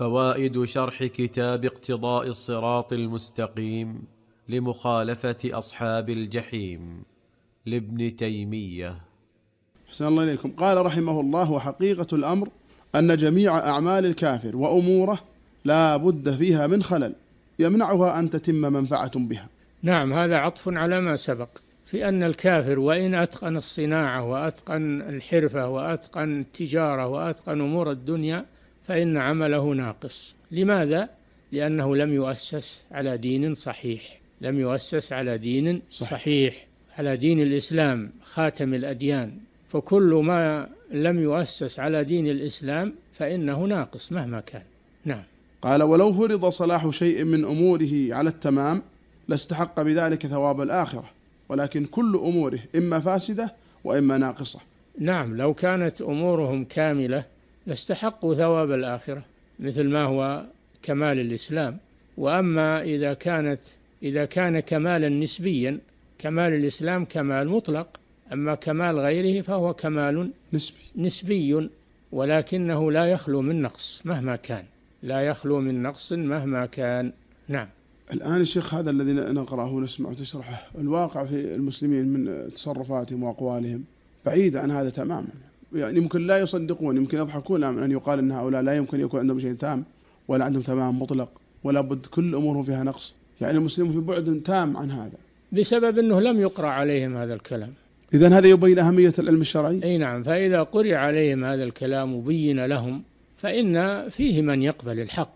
فوائد شرح كتاب اقتضاء الصراط المستقيم لمخالفه اصحاب الجحيم لابن تيميه احسن الله اليكم قال رحمه الله وحقيقه الامر ان جميع اعمال الكافر واموره لا بد فيها من خلل يمنعها ان تتم منفعه بها نعم هذا عطف على ما سبق في ان الكافر وان اتقن الصناعه واتقن الحرفه واتقن التجاره واتقن امور الدنيا فإن عمله ناقص لماذا؟ لأنه لم يؤسس على دين صحيح لم يؤسس على دين صحيح, على دين الإسلام خاتم الأديان فكل ما لم يؤسس على دين الإسلام فإنه ناقص مهما كان نعم قال ولو فرض صلاح شيء من أموره على التمام لاستحق بذلك ثواب الآخرة ولكن كل أموره إما فاسدة وإما ناقصة نعم لو كانت أمورهم كاملة فاستحقوا ثواب الآخرة مثل ما هو كمال الإسلام وأما إذا كانت إذا كان كمالا نسبيا كمال الإسلام كمال مطلق أما كمال غيره فهو كمال نسبي, نسبي ولكنه لا يخلو من نقص مهما كان لا يخلو من نقص مهما كان نعم الآن الشيخ هذا الذي نقرأه ونسمع وتشرحه الواقع في المسلمين من تصرفاتهم وأقوالهم بعيد عن هذا تماما يعني ممكن لا يصدقون يمكن يضحكون من أن يقال أن هؤلاء لا يمكن يكون عندهم شيء تام ولا عندهم تمام مطلق ولا بد كل أمورهم فيها نقص يعني المسلمون في بعد تام عن هذا بسبب أنه لم يقرأ عليهم هذا الكلام إذا هذا يبين أهمية العلم الشرعي أي نعم فإذا قرئ عليهم هذا الكلام وبين لهم فإن فيه من يقبل الحق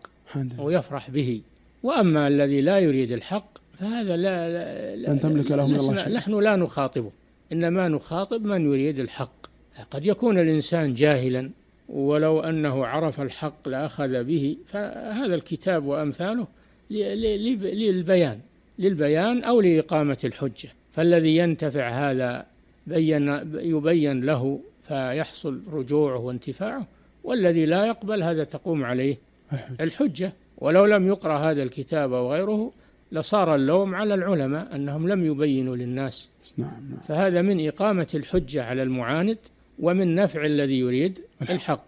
ويفرح به وأما الذي لا يريد الحق فهذا لا, لا لن تملك له من الله شيء نحن لا نخاطبه إنما نخاطب من يريد الحق قد يكون الإنسان جاهلا ولو أنه عرف الحق لأخذ به فهذا الكتاب وأمثاله للبيان للبيان أو لإقامة الحجة فالذي ينتفع هذا بين يبين له فيحصل رجوعه وانتفاعه والذي لا يقبل هذا تقوم عليه الحجة ولو لم يقرأ هذا الكتاب أو غيره لصار اللوم على العلماء أنهم لم يبينوا للناس نعم. نعم. فهذا من إقامة الحجة على المعاند ومن نفع الذي يريد الحق